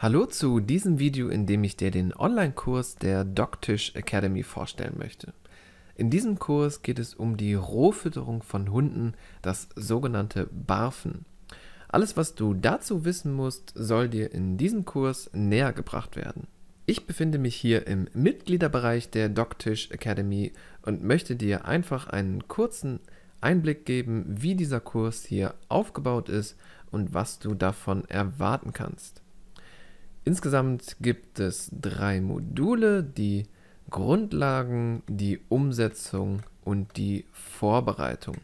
Hallo zu diesem Video, in dem ich dir den Online-Kurs der DocTish Academy vorstellen möchte. In diesem Kurs geht es um die Rohfütterung von Hunden, das sogenannte Barfen. Alles, was du dazu wissen musst, soll dir in diesem Kurs näher gebracht werden. Ich befinde mich hier im Mitgliederbereich der DocTish Academy und möchte dir einfach einen kurzen Einblick geben, wie dieser Kurs hier aufgebaut ist und was du davon erwarten kannst. Insgesamt gibt es drei Module, die Grundlagen, die Umsetzung und die Vorbereitung.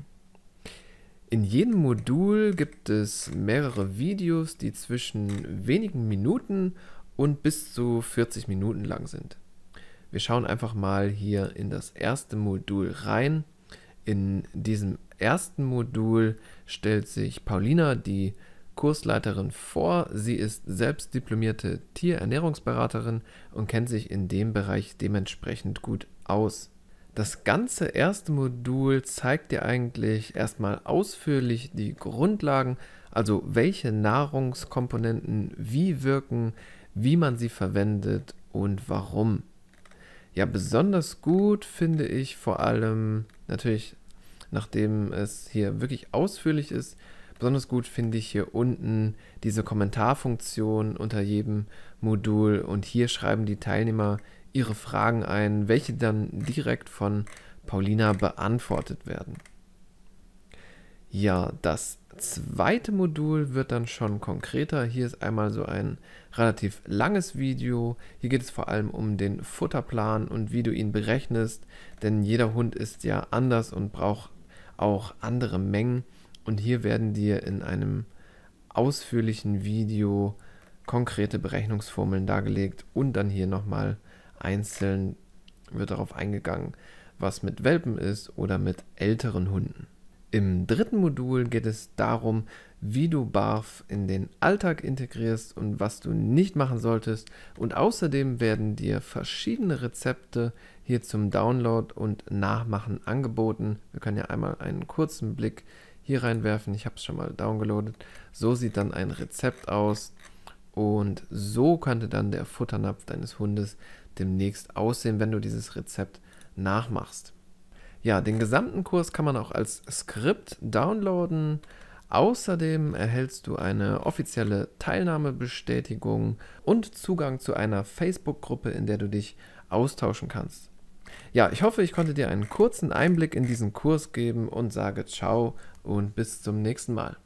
In jedem Modul gibt es mehrere Videos, die zwischen wenigen Minuten und bis zu 40 Minuten lang sind. Wir schauen einfach mal hier in das erste Modul rein. In diesem ersten Modul stellt sich Paulina die Kursleiterin vor. Sie ist selbst diplomierte Tierernährungsberaterin und kennt sich in dem Bereich dementsprechend gut aus. Das ganze erste Modul zeigt dir eigentlich erstmal ausführlich die Grundlagen, also welche Nahrungskomponenten wie wirken, wie man sie verwendet und warum. Ja, besonders gut finde ich vor allem natürlich, nachdem es hier wirklich ausführlich ist, Besonders gut finde ich hier unten diese Kommentarfunktion unter jedem Modul und hier schreiben die Teilnehmer ihre Fragen ein, welche dann direkt von Paulina beantwortet werden. Ja, das zweite Modul wird dann schon konkreter. Hier ist einmal so ein relativ langes Video. Hier geht es vor allem um den Futterplan und wie du ihn berechnest, denn jeder Hund ist ja anders und braucht auch andere Mengen. Und hier werden dir in einem ausführlichen Video konkrete Berechnungsformeln dargelegt und dann hier nochmal einzeln wird darauf eingegangen, was mit Welpen ist oder mit älteren Hunden. Im dritten Modul geht es darum, wie du BARF in den Alltag integrierst und was du nicht machen solltest. Und außerdem werden dir verschiedene Rezepte hier zum Download und Nachmachen angeboten. Wir können ja einmal einen kurzen Blick hier reinwerfen. Ich habe es schon mal downgeloadet. So sieht dann ein Rezept aus. Und so könnte dann der Futternapf deines Hundes demnächst aussehen, wenn du dieses Rezept nachmachst. Ja, den gesamten Kurs kann man auch als Skript downloaden. Außerdem erhältst du eine offizielle Teilnahmebestätigung und Zugang zu einer Facebook-Gruppe, in der du dich austauschen kannst. Ja, ich hoffe, ich konnte dir einen kurzen Einblick in diesen Kurs geben und sage ciao und bis zum nächsten Mal.